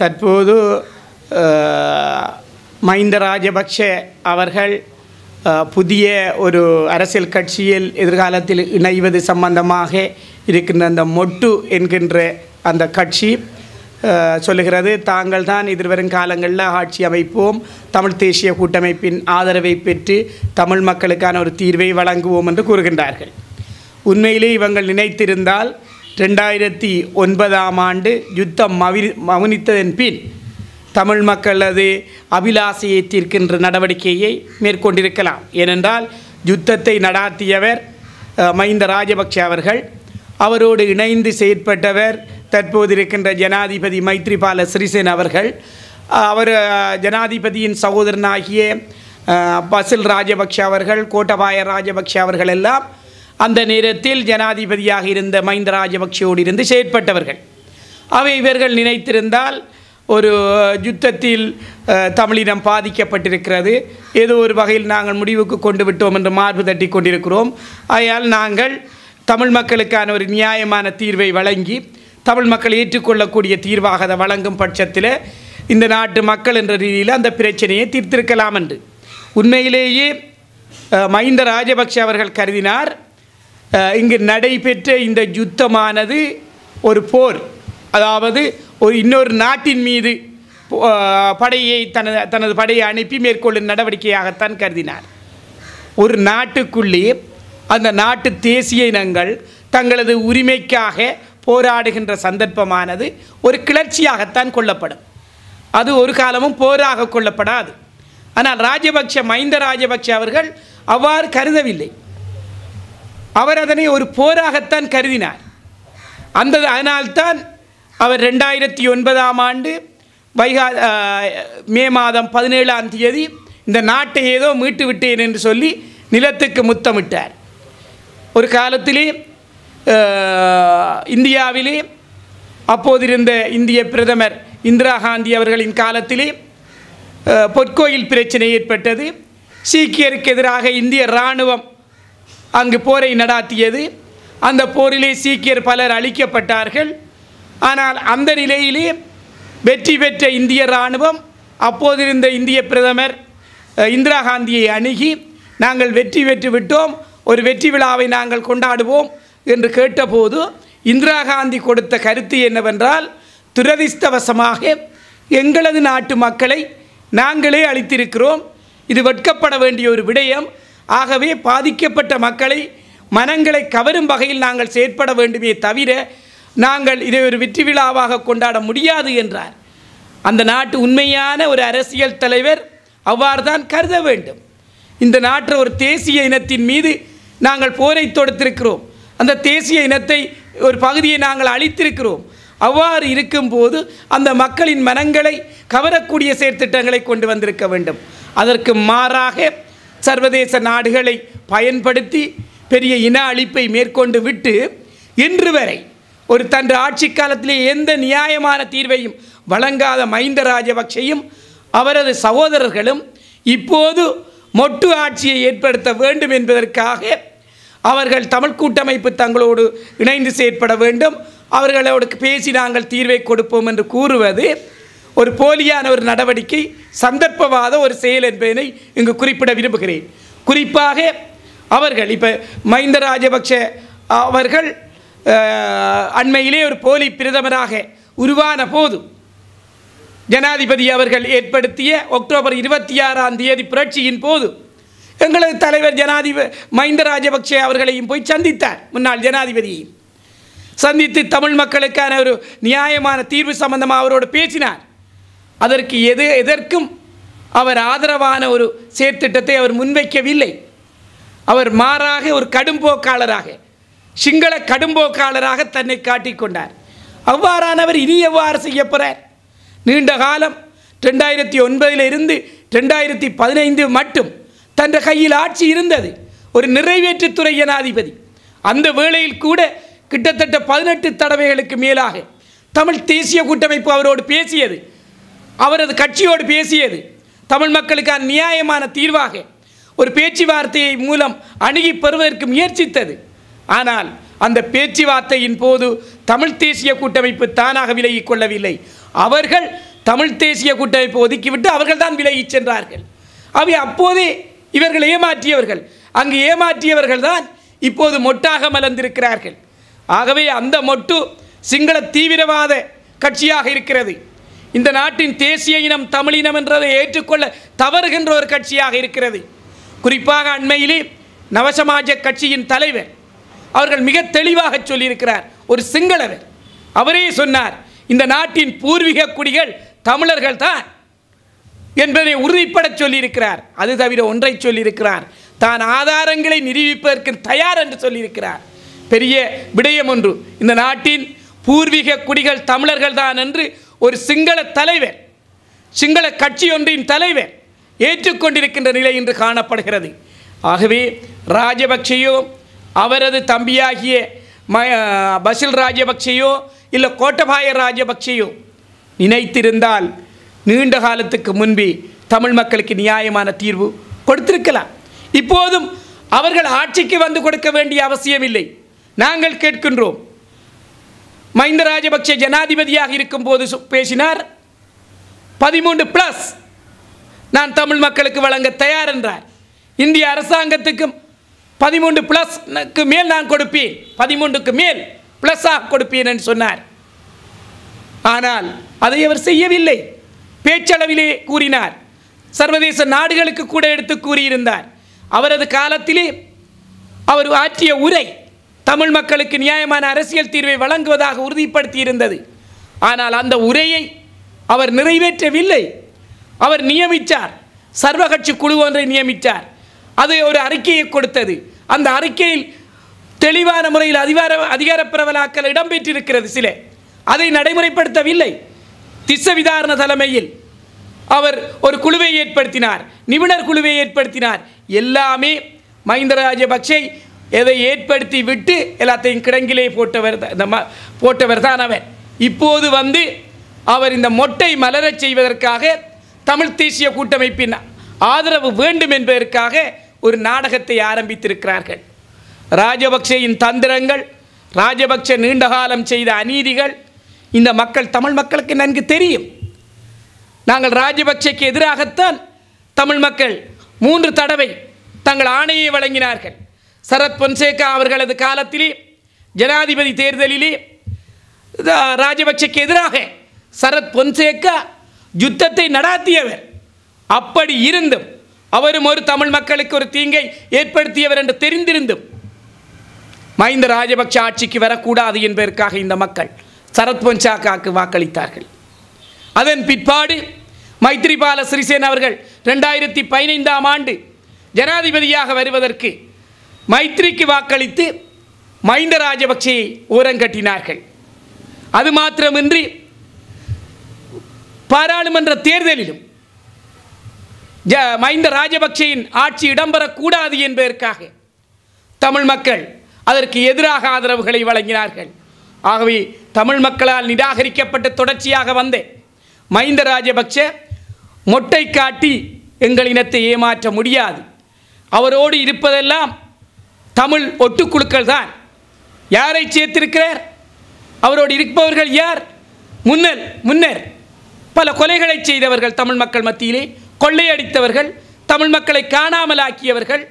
தற்போது மஹிந்த ராஜபக்ஷ அவர்கள் புதிய ஒரு அரசியல் கட்சியில் எதிர்காலத்தில் இணைவது சம்பந்தமாக இருக்கின்ற அந்த மொட்டு என்கின்ற அந்த கட்சி சொல்லுகிறது தாங்கள் தான் எதிர்வரும் காலங்களில் ஆட்சி அமைப்போம் தமிழ் தேசிய கூட்டமைப்பின் ஆதரவை பெற்று தமிழ் மக்களுக்கான ஒரு தீர்வை வழங்குவோம் என்று கூறுகின்றார்கள் உண்மையிலே இவங்கள் நினைத்திருந்தால் ரெண்டாயிரத்தி ஒன்பதாம் ஆண்டு யுத்தம் மவி மவுனித்ததன் பின் தமிழ் மக்களது அபிலாசையை தீர்க்கின்ற நடவடிக்கையை மேற்கொண்டிருக்கலாம் ஏனென்றால் யுத்தத்தை நடாத்தியவர் மஹிந்த ராஜபக்ஷ அவர்கள் அவரோடு இணைந்து செயற்பட்டவர் தற்போது இருக்கின்ற ஜனாதிபதி மைத்ரிபால சிறிசேன் அவர்கள் அவர் ஜனாதிபதியின் சகோதரனாகிய பசில் ராஜபக்ஷ அவர்கள் கோட்டபாய ராஜபக்ஷ அவர்கள் எல்லாம் அந்த நேரத்தில் ஜனாதிபதியாக இருந்த மஹிந்த ராஜபக்சோடு இருந்து செயற்பட்டவர்கள் அவை இவர்கள் நினைத்திருந்தால் ஒரு யுத்தத்தில் தமிழினம் பாதிக்கப்பட்டிருக்கிறது ஏதோ ஒரு வகையில் நாங்கள் முடிவுக்கு கொண்டு விட்டோம் என்று மார்பு தட்டி கொண்டிருக்கிறோம் ஆகையால் நாங்கள் தமிழ் மக்களுக்கான ஒரு நியாயமான தீர்வை வழங்கி தமிழ் மக்கள் ஏற்றுக்கொள்ளக்கூடிய தீர்வாக அதை வழங்கும் பட்சத்தில் இந்த நாட்டு மக்கள் என்ற ரீதியில் அந்த பிரச்சனையை தீர்த்திருக்கலாம் என்று உண்மையிலேயே மஹிந்த ராஜபக்ஷ அவர்கள் கருதினார் இங்கு நடைபெற்ற இந்த யுத்தமானது ஒரு போர் அதாவது ஒரு இன்னொரு நாட்டின் மீது படையை தனது தனது படையை அனுப்பி மேற்கொள்ளும் நடவடிக்கையாகத்தான் கருதினார் ஒரு நாட்டுக்குள்ளே அந்த நாட்டு தேசிய இனங்கள் தங்களது உரிமைக்காக போராடுகின்ற சந்தர்ப்பமானது ஒரு கிளர்ச்சியாகத்தான் கொள்ளப்படும் அது ஒரு காலமும் போராக கொள்ளப்படாது ஆனால் ராஜபக்ஷ மைந்த ராஜபக்ஷ அவர்கள் அவ்வாறு கருதவில்லை அவர் அதனை ஒரு போராகத்தான் கருதினார் அந்த அதனால்தான் அவர் ரெண்டாயிரத்தி ஒன்பதாம் ஆண்டு வைகா மே மாதம் பதினேழாம் தேதி இந்த நாட்டை ஏதோ மீட்டு விட்டேன் என்று சொல்லி நிலத்துக்கு முத்தமிட்டார் ஒரு காலத்திலே இந்தியாவிலே அப்போதிருந்த இந்திய பிரதமர் இந்திரா காந்தி அவர்களின் காலத்திலே பொற்கோயில் பிரச்சனை ஏற்பட்டது சீக்கியருக்கு எதிராக இந்திய இராணுவம் அங்கு போரை நடாத்தியது அந்த போரிலே சீக்கியர் பலர் அழிக்கப்பட்டார்கள் ஆனால் அந்த நிலையிலே வெற்றி பெற்ற இந்திய இராணுவம் அப்போதிருந்த இந்திய பிரதமர் இந்திரா காந்தியை அணுகி நாங்கள் வெற்றி பெற்று விட்டோம் ஒரு வெற்றி விழாவை நாங்கள் கொண்டாடுவோம் என்று கேட்டபோது இந்திரா காந்தி கொடுத்த கருத்து என்னவென்றால் துரதிர்ஷ்டவசமாக எங்களது நாட்டு மக்களை நாங்களே அளித்திருக்கிறோம் இது வெட்கப்பட வேண்டிய ஒரு விடயம் ஆகவே பாதிக்கப்பட்ட மக்களை மனங்களை கவரும் வகையில் நாங்கள் செயற்பட வேண்டுமே தவிர நாங்கள் இதை ஒரு வெற்றி விழாவாக கொண்டாட முடியாது என்றார் அந்த நாட்டு உண்மையான ஒரு அரசியல் தலைவர் அவ்வாறு தான் கருத வேண்டும் இந்த நாட்டில் ஒரு தேசிய இனத்தின் மீது நாங்கள் போரை தொடுத்திருக்கிறோம் அந்த தேசிய இனத்தை ஒரு பகுதியை நாங்கள் அழித்திருக்கிறோம் அவ்வாறு இருக்கும்போது அந்த மக்களின் மனங்களை கவரக்கூடிய செயற்திட்டங்களை கொண்டு வந்திருக்க வேண்டும் அதற்கு மாறாக சர்வதேச நாடுகளை பயன்படுத்தி பெரிய இன அழிப்பை மேற்கொண்டு விட்டு இன்று வரை ஒரு தன்று ஆட்சி காலத்திலே எந்த நியாயமான தீர்வையும் வழங்காத மஹிந்த ராஜபக்சையும் அவரது சகோதரர்களும் இப்போது மொட்டு ஆட்சியை ஏற்படுத்த வேண்டும் என்பதற்காக அவர்கள் தமிழ் கூட்டமைப்பு தங்களோடு இணைந்து செயற்பட வேண்டும் அவர்களோடு பேசி நாங்கள் தீர்வை கொடுப்போம் என்று கூறுவது ஒரு போலியான ஒரு நடவடிக்கை சந்தர்ப்பவாத ஒரு செயல் என்பதனை இங்கு குறிப்பிட விரும்புகிறேன் குறிப்பாக அவர்கள் இப்போ மஹிந்த ராஜபக்ஷ அவர்கள் அண்மையிலே ஒரு போலி பிரதமராக உருவான போது ஜனாதிபதி அவர்கள் ஏற்படுத்திய அக்டோபர் இருபத்தி ஆறாம் தேதி புரட்சியின் போது எங்களது தலைவர் ஜனாதிபதி மஹிந்த ராஜபக்ஷ அவர்களையும் போய் சந்தித்தார் முன்னாள் ஜனாதிபதியையும் சந்தித்து தமிழ் மக்களுக்கான ஒரு நியாயமான தீர்வு சம்பந்தமாக அவரோடு பேசினார் அதற்கு எது எதற்கும் அவர் ஆதரவான ஒரு செயற்திட்டத்தை அவர் முன்வைக்கவில்லை அவர் மாறாக ஒரு கடும்போக்காளராக சிங்கள கடும்போக்காளராக தன்னை காட்டிக்கொண்டார் அவ்வாறானவர் இனி எவ்வாறு செய்யப்படுறார் நீண்ட காலம் ரெண்டாயிரத்தி ஒன்பதிலிருந்து ரெண்டாயிரத்தி பதினைந்து மட்டும் தன் கையில் ஆட்சி இருந்தது ஒரு நிறைவேற்றுத்துறை ஜனாதிபதி அந்த வேளையில் கூட கிட்டத்தட்ட பதினெட்டு தடவைகளுக்கு மேலாக தமிழ் தேசிய கூட்டமைப்பு அவரோடு பேசியது அவரது கட்சியோடு பேசியது தமிழ் மக்களுக்கு நியாயமான தீர்வாக ஒரு பேச்சுவார்த்தையை மூலம் அணுகி பெறுவதற்கு முயற்சித்தது ஆனால் அந்த பேச்சுவார்த்தையின் போது தமிழ் தேசிய கூட்டமைப்பு தானாக விலகி கொள்ளவில்லை அவர்கள் தமிழ் தேசிய கூட்டமைப்பு ஒதுக்கிவிட்டு அவர்கள் தான் விலகி சென்றார்கள் அவை அப்போதே இவர்கள் ஏமாற்றியவர்கள் அங்கு ஏமாற்றியவர்கள் தான் இப்போது மொட்டாக மலர்ந்திருக்கிறார்கள் ஆகவே அந்த மொட்டு சிங்கள தீவிரவாத கட்சியாக இருக்கிறது இந்த நாட்டின் தேசிய இனம் தமிழினம் என்றதை ஏற்றுக்கொள்ள தவறுகின்ற ஒரு கட்சியாக இருக்கிறது குறிப்பாக அண்மையிலே நவசமாஜ கட்சியின் தலைவர் அவர்கள் மிக தெளிவாக சொல்லியிருக்கிறார் ஒரு சிங்களவர் அவரே சொன்னார் இந்த நாட்டின் பூர்வீக குடிகள் தமிழர்கள் தான் என்பதை உறுதிப்பட சொல்லியிருக்கிறார் அது தவிர ஒன்றை சொல்லியிருக்கிறார் தான் ஆதாரங்களை நிரூபிப்பதற்கு தயார் என்று சொல்லியிருக்கிறார் பெரிய விடயம் ஒன்று இந்த நாட்டின் பூர்வீக குடிகள் தமிழர்கள் தான் என்று ஒரு சிங்கள தலைவர் சிங்கள கட்சி ஒன்றின் தலைவர் ஏற்றுக்கொண்டிருக்கின்ற நிலை இன்று காணப்படுகிறது ஆகவே ராஜபக்சையோ அவரது தம்பியாகிய ம பசில் ராஜபக்சையோ இல்லை கோட்டபாய ராஜபக்சையோ நினைத்திருந்தால் நீண்ட காலத்துக்கு முன்பே தமிழ் மக்களுக்கு நியாயமான தீர்வு கொடுத்திருக்கலாம் இப்போதும் அவர்கள் ஆட்சிக்கு வந்து கொடுக்க வேண்டிய அவசியமில்லை நாங்கள் கேட்கின்றோம் மைந்த ராஜபக்ச ஜனாதிபதியாக இருக்கும் போது பேசினார் பதிமூன்று பிளஸ் நான் தமிழ் மக்களுக்கு வழங்க தயார் என்றார் இந்திய அரசாங்கத்துக்கும் பதிமூன்று பிளஸ்க்கு மேல் நான் கொடுப்பேன் பதிமூன்றுக்கு மேல் பிளஸாக கொடுப்பேன் என்று சொன்னார் ஆனால் அதை அவர் செய்யவில்லை பேச்சளவிலே கூறினார் சர்வதேச நாடுகளுக்கு கூட எடுத்து கூறியிருந்தார் அவரது காலத்திலே அவர் ஆற்றிய உரை தமிழ் மக்களுக்கு நியாயமான அரசியல் தீர்வை வழங்குவதாக உறுதிப்படுத்தி இருந்தது ஆனால் அந்த உரையை அவர் நிறைவேற்றவில்லை அவர் நியமித்தார் சர்வகட்சி குழு ஒன்றை நியமித்தார் அது ஒரு அறிக்கையை கொடுத்தது அந்த அறிக்கையில் தெளிவான முறையில் அதிகார அதிகார பிரபலாக்கள் இடம்பெற்றிருக்கிறது சில அதை நடைமுறைப்படுத்தவில்லை திசவிதாரண தலைமையில் அவர் ஒரு குழுவை ஏற்படுத்தினார் நிபுணர் குழுவை ஏற்படுத்தினார் எல்லாமே மஹிந்த ராஜபக்சே எதை ஏற்படுத்தி விட்டு எல்லாத்தையும் கிடங்கிலே போட்டவர் இந்த ம போட்டவர் தான் அவன் இப்போது வந்து அவர் இந்த மொட்டை மலரச் செய்வதற்காக தமிழ் தேசிய கூட்டமைப்பின் ஆதரவு வேண்டும் என்பதற்காக ஒரு நாடகத்தை ஆரம்பித்திருக்கிறார்கள் ராஜபக்சேயின் தந்திரங்கள் ராஜபக்ச நீண்டகாலம் செய்த அநீதிகள் இந்த மக்கள் தமிழ் மக்களுக்கு நன்கு தெரியும் நாங்கள் ராஜபக்சேக்கு எதிராகத்தான் தமிழ் மக்கள் மூன்று தடவை தங்கள் ஆணையை வழங்கினார்கள் சரத் பொன்சேகா அவர்களது காலத்தில் ஜனாதிபதி தேர்தலிலே ராஜபக்சக்கு எதிராக சரத் பொன்சேகா யுத்தத்தை நடாத்தியவர் அப்படி இருந்தும் அவரும் ஒரு தமிழ் மக்களுக்கு ஒரு தீங்கை ஏற்படுத்தியவர் என்று தெரிந்திருந்தும் மஹிந்த ராஜபக்ஷ ஆட்சிக்கு வரக்கூடாது என்பதற்காக இந்த மக்கள் சரத் பொன்சாக்காக்கு வாக்களித்தார்கள் அதன் பிற்பாடு மைத்ரிபால சிறிசேன் அவர்கள் ரெண்டாயிரத்தி பதினைந்தாம் ஆண்டு ஜனாதிபதியாக வருவதற்கு மைத்ரிக்கு வாக்களித்து மஹிந்த ஓரம் கட்டினார்கள் அது மாத்திரமின்றி பாராளுமன்ற தேர்தலிலும் ஜ மைந்த ராஜபக்சேயின் ஆட்சி இடம்பெறக்கூடாது என்பதற்காக தமிழ் மக்கள் அதற்கு எதிராக ஆதரவுகளை வழங்கினார்கள் ஆகவே தமிழ் மக்களால் நிராகரிக்கப்பட்ட தொடர்ச்சியாக வந்த மைந்த ராஜபக்ச மொட்டை காட்டி எங்கள் இனத்தை ஏமாற்ற முடியாது அவரோடு இருப்பதெல்லாம் தமிழ் ஒட்டுக்குழுக்கள் தான் யாரை சேர்த்திருக்கிறார் அவரோடு இருப்பவர்கள் யார் முன்னர் முன்னர் பல கொலைகளை செய்தவர்கள் தமிழ் மக்கள் மத்தியிலே கொள்ளையடித்தவர்கள் தமிழ் மக்களை காணாமலாக்கியவர்கள்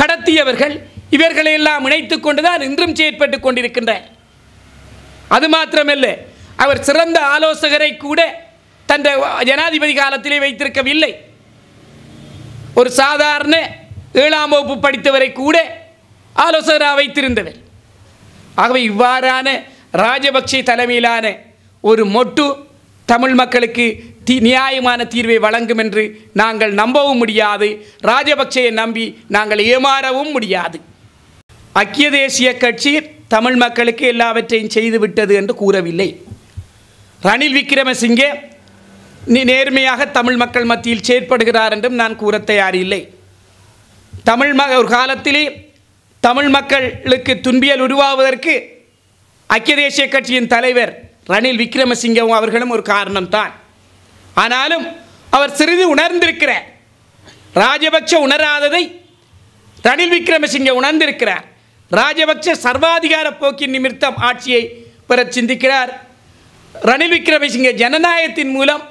கடத்தியவர்கள் இவர்களையெல்லாம் இணைத்து கொண்டுதான் இன்றும் செயற்பட்டு கொண்டிருக்கின்றார் அது மாத்திரமல்ல அவர் சிறந்த ஆலோசகரை கூட தந்த ஜனாதிபதி காலத்திலே வைத்திருக்கவில்லை ஒரு சாதாரண ஏழாம் வகுப்பு படித்தவரை கூட ஆலோசகராக வைத்திருந்தவர் ஆகவே இவ்வாறான ராஜபக்சே தலைமையிலான ஒரு மொட்டு தமிழ் மக்களுக்கு தீ நியாயமான தீர்வை வழங்கும் என்று நாங்கள் நம்பவும் முடியாது ராஜபக்சையை நம்பி நாங்கள் ஏமாறவும் முடியாது ஐக்கிய தேசிய கட்சி தமிழ் மக்களுக்கு எல்லாவற்றையும் செய்துவிட்டது என்று கூறவில்லை ரணில் விக்ரமசிங்கே நேர்மையாக தமிழ் மக்கள் மத்தியில் செயற்படுகிறார் என்றும் நான் கூற தயாரில்லை தமிழ் ம ஒரு காலத்திலே தமிழ் மக்களுக்கு துன்பியல் உருவாவதற்கு ஐக்கிய தேசிய கட்சியின் தலைவர் ரணில் விக்ரமசிங்கவும் அவர்களும் ஒரு காரணம்தான் ஆனாலும் அவர் சிறிது உணர்ந்திருக்கிறார் ராஜபக்ஷ உணராததை ரணில் விக்ரமசிங்க உணர்ந்திருக்கிறார் ராஜபக்ஷ சர்வாதிகார போக்கின் நிமித்தம் ஆட்சியை பெற சிந்திக்கிறார் ரணில் விக்ரமசிங்க ஜனநாயகத்தின் மூலம்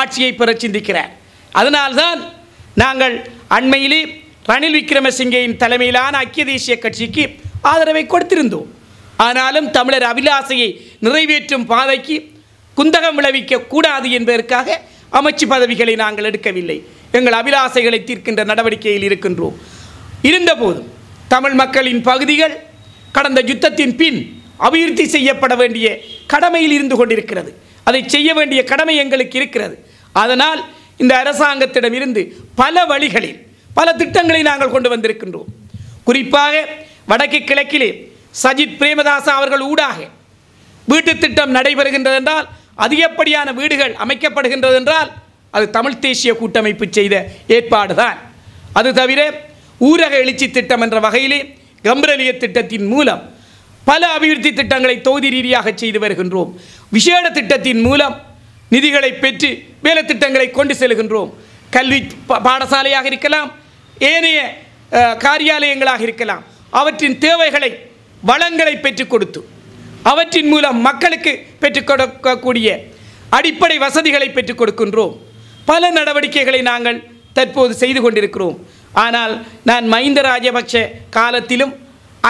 ஆட்சியை பெற சிந்திக்கிறார் அதனால்தான் நாங்கள் அண்மையிலே ரணில் விக்ரமசிங்கேயின் தலைமையிலான ஐக்கிய தேசிய கட்சிக்கு ஆதரவை கொடுத்திருந்தோம் ஆனாலும் தமிழர் அபிலாசையை நிறைவேற்றும் பாதைக்கு குந்தகம் விளைவிக்க கூடாது என்பதற்காக அமைச்சு பதவிகளை நாங்கள் எடுக்கவில்லை எங்கள் அபிலாசைகளை தீர்க்கின்ற நடவடிக்கையில் இருக்கின்றோம் இருந்தபோதும் தமிழ் மக்களின் பகுதிகள் கடந்த யுத்தத்தின் பின் அபிவிருத்தி செய்யப்பட வேண்டிய கடமையில் இருந்து கொண்டிருக்கிறது அதை செய்ய வேண்டிய கடமை எங்களுக்கு இருக்கிறது அதனால் இந்த அரசாங்கத்திடமிருந்து பல வழிகளில் பல திட்டங்களை நாங்கள் கொண்டு வந்திருக்கின்றோம் குறிப்பாக வடக்கு கிழக்கிலே சஜித் பிரேமதாசா அவர்கள் ஊடாக வீட்டு திட்டம் நடைபெறுகின்றது என்றால் அதிகப்படியான வீடுகள் அமைக்கப்படுகின்றது என்றால் அது தமிழ் தேசிய கூட்டமைப்பு செய்த ஏற்பாடு தான் அது தவிர ஊரக எழுச்சி திட்டம் என்ற வகையிலே கம்பரலிய திட்டத்தின் மூலம் பல அபிவிருத்தி திட்டங்களை தொகுதி ரீதியாக செய்து வருகின்றோம் விசேட திட்டத்தின் மூலம் நிதிகளை பெற்று வேலை திட்டங்களை கொண்டு செல்கின்றோம் கல்வி பாடசாலையாக இருக்கலாம் ஏனைய காரியாலயங்களாக இருக்கலாம் அவற்றின் தேவைகளை வளங்களை பெற்றுக் கொடுத்து அவற்றின் மூலம் மக்களுக்கு பெற்றுக் கொடுக்கக்கூடிய அடிப்படை வசதிகளை பெற்றுக் கொடுக்கின்றோம் பல நடவடிக்கைகளை நாங்கள் தற்போது செய்து கொண்டிருக்கிறோம் ஆனால் நான் மஹிந்த ராஜபக்ஷ காலத்திலும்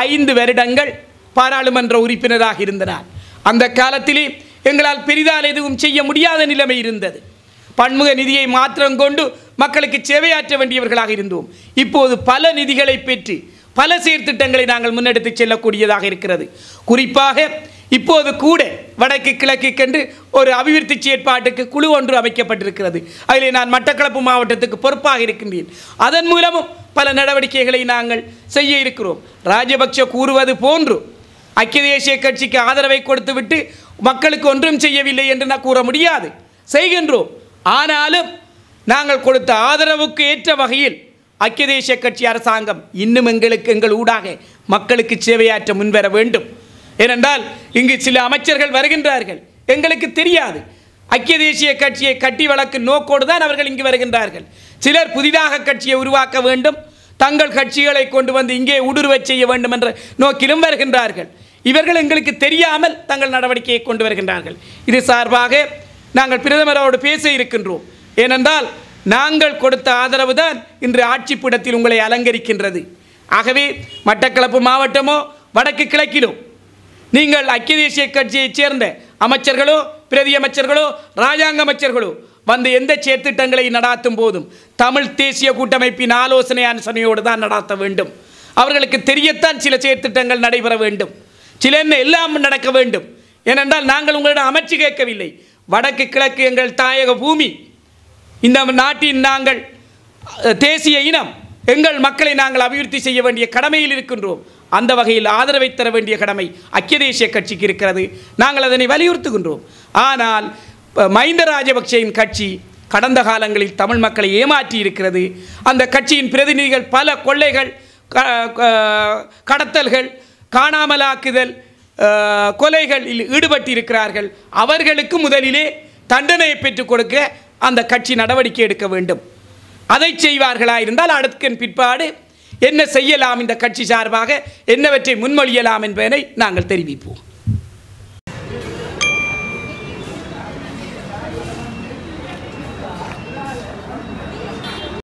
ஐந்து வருடங்கள் பாராளுமன்ற உறுப்பினராக இருந்தனர் அந்த காலத்திலே எங்களால் பெரிதால் எதுவும் செய்ய முடியாத நிலைமை இருந்தது பன்முக நிதியை மாற்றம் கொண்டு மக்களுக்கு சேவையாற்ற வேண்டியவர்களாக இருந்தோம் இப்போது பல நிதிகளை பெற்று பல சீர்திட்டங்களை நாங்கள் முன்னெடுத்து செல்லக்கூடியதாக இருக்கிறது குறிப்பாக இப்போது கூட வடக்கு கிழக்கு கென்று ஒரு அபிவிருத்தி செயற்பாட்டுக்கு குழு ஒன்று அமைக்கப்பட்டிருக்கிறது அதில் நான் மட்டக்களப்பு மாவட்டத்துக்கு பொறுப்பாக இருக்கின்றேன் அதன் மூலமும் பல நடவடிக்கைகளை நாங்கள் செய்ய இருக்கிறோம் ராஜபக்ஷ கூறுவது போன்று ஐக்கிய தேசிய கட்சிக்கு ஆதரவை கொடுத்துவிட்டு மக்களுக்கு ஒன்றும் செய்யவில்லை என்று நான் கூற முடியாது செய்கின்றோம் ஆனாலும் நாங்கள் கொடுத்த ஆதரவுக்கு ஏற்ற வகையில் ஐக்கிய தேசிய கட்சி அரசாங்கம் இன்னும் எங்களுக்கு எங்கள் ஊடாக மக்களுக்கு சேவையாற்ற முன்வர வேண்டும் ஏனென்றால் இங்கு சில அமைச்சர்கள் வருகின்றார்கள் எங்களுக்கு தெரியாது ஐக்கிய தேசிய கட்சியை கட்டி வளர்க்கும் நோக்கோடு தான் அவர்கள் இங்கு வருகின்றார்கள் சிலர் புதிதாக கட்சியை உருவாக்க வேண்டும் தங்கள் கட்சிகளை கொண்டு வந்து இங்கே உடுருவச் செய்ய வேண்டும் என்ற நோக்கிலும் வருகின்றார்கள் இவர்கள் எங்களுக்கு தெரியாமல் தங்கள் நடவடிக்கையை கொண்டு வருகின்றார்கள் இது சார்பாக நாங்கள் பிரதமரோடு பேச இருக்கின்றோம் ஏனென்றால் நாங்கள் கொடுத்த ஆதரவு தான் இன்று ஆட்சி உங்களை அலங்கரிக்கின்றது ஆகவே மட்டக்களப்பு மாவட்டமோ வடக்கு கிழக்கிலோ நீங்கள் ஐக்கிய தேசிய கட்சியைச் சேர்ந்த அமைச்சர்களோ பிரதி அமைச்சர்களோ ராஜாங்க அமைச்சர்களோ வந்து எந்த செயற்திட்டங்களை நடாத்தும் போதும் தமிழ் தேசிய கூட்டமைப்பின் ஆலோசனை அனுசனையோடு தான் நடாத்த வேண்டும் அவர்களுக்கு தெரியத்தான் சில செயற்திட்டங்கள் நடைபெற வேண்டும் சில என்ன எல்லாம் நடக்க வேண்டும் ஏனென்றால் நாங்கள் உங்களிடம் அமைச்சு கேட்கவில்லை வடக்கு கிழக்கு எங்கள் தாயக பூமி இந்த நாட்டின் நாங்கள் தேசிய இனம் எங்கள் மக்களை நாங்கள் அபிவிருத்தி செய்ய வேண்டிய கடமையில் இருக்கின்றோம் அந்த வகையில் ஆதரவை தர வேண்டிய கடமை ஐக்கிய தேசிய கட்சிக்கு இருக்கிறது நாங்கள் அதனை வலியுறுத்துகின்றோம் ஆனால் மஹிந்த ராஜபக்சேயின் கட்சி கடந்த காலங்களில் தமிழ் மக்களை ஏமாற்றி இருக்கிறது அந்த கட்சியின் பிரதிநிதிகள் பல கொள்ளைகள் கடத்தல்கள் காணாமலாக்குதல் கொலைகளில் ஈடுபட்டிருக்கிறார்கள் அவர்களுக்கு முதலிலே தண்டனையை பெற்றுக் கொடுக்க அந்த கட்சி நடவடிக்கை எடுக்க வேண்டும் அதை செய்வார்களா இருந்தால் அடுத்தன் பிற்பாடு என்ன செய்யலாம் இந்த கட்சி சார்பாக என்னவற்றை முன்மொழியலாம் என்பதனை நாங்கள் தெரிவிப்போம்